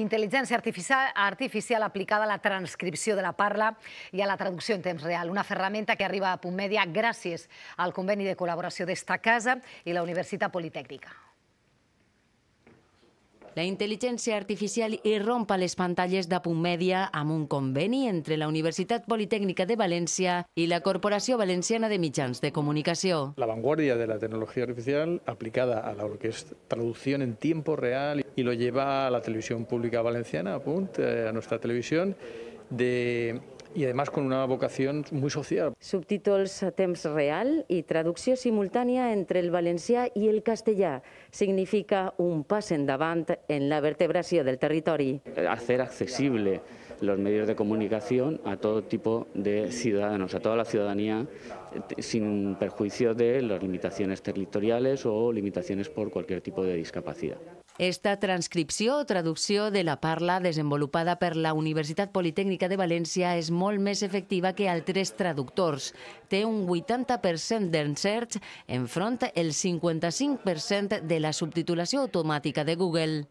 intel·ligència artificial, artificial aplicada a la transcripció de la parla i a la traducció en temps real. Una ferramenta que arriba a Punt Mèdia gràcies al conveni de col·laboració d'esta casa i la Universitat Politècnica. La intel·ligència artificial irrompa les pantalles de Punt Mèdia amb un conveni entre la Universitat Politècnica de València i la Corporació Valenciana de Mitjans de Comunicació. La vanguardia de la tecnologia artificial aplicada a la que en temps real y lo lleva a la televisión pública valenciana, a, eh, nuestra televisión, y además con una vocación muy social. Subtítulos a temps real y traducción simultánea entre el Valenciá y el castellà significa un pas Davant en la vertebración del territorio. Hacer accesible los medios de comunicación a todo tipo de ciudadanos, a toda la ciudadanía, eh, sin perjuicio de las limitaciones territoriales o limitaciones por cualquier tipo de discapacidad. Esta transcripció o traducció de la parla desenvolupada per la Universitat Politècnica de València és molt més efectiva que altres traductors. Té un 80% d'encerts enfront el 55% de la subtitulació automàtica de Google.